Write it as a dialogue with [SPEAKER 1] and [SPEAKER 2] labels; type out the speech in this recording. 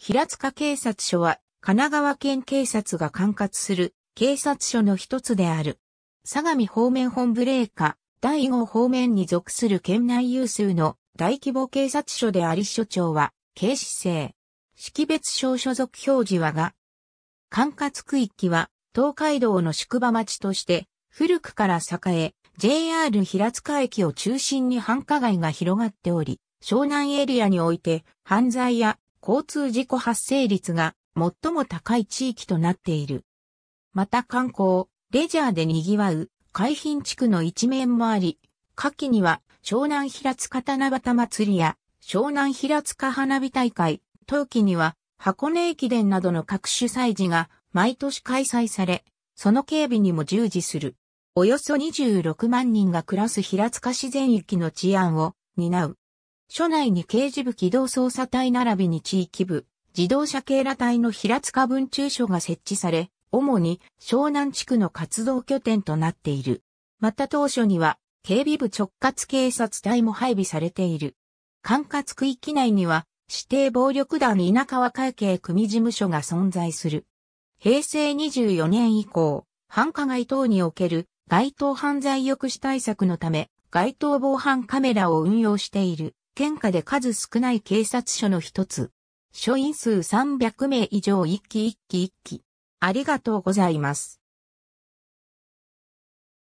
[SPEAKER 1] 平塚警察署は神奈川県警察が管轄する警察署の一つである。相模方面本部霊下、第5方面に属する県内有数の大規模警察署であり署長は、警視正。識別証所属表示はが、管轄区域は東海道の宿場町として古くから栄え、JR 平塚駅を中心に繁華街が広がっており、湘南エリアにおいて犯罪や交通事故発生率が最も高い地域となっている。また観光、レジャーで賑わう海浜地区の一面もあり、夏季には湘南平塚七夕祭りや湘南平塚花火大会、冬季には箱根駅伝などの各種祭事が毎年開催され、その警備にも従事する。およそ26万人が暮らす平塚自然域の治安を担う。署内に刑事部機動捜査隊並びに地域部、自動車警ら隊の平塚分駐所が設置され、主に湘南地区の活動拠点となっている。また当初には、警備部直轄警察隊も配備されている。管轄区域内には、指定暴力団田川会計組事務所が存在する。平成24年以降、繁華街等における街頭犯罪抑止対策のため、街頭防犯カメラを運用している。県下で数少ない警察署の一つ。署員数300名以上一期一期一期。ありがと
[SPEAKER 2] うございます。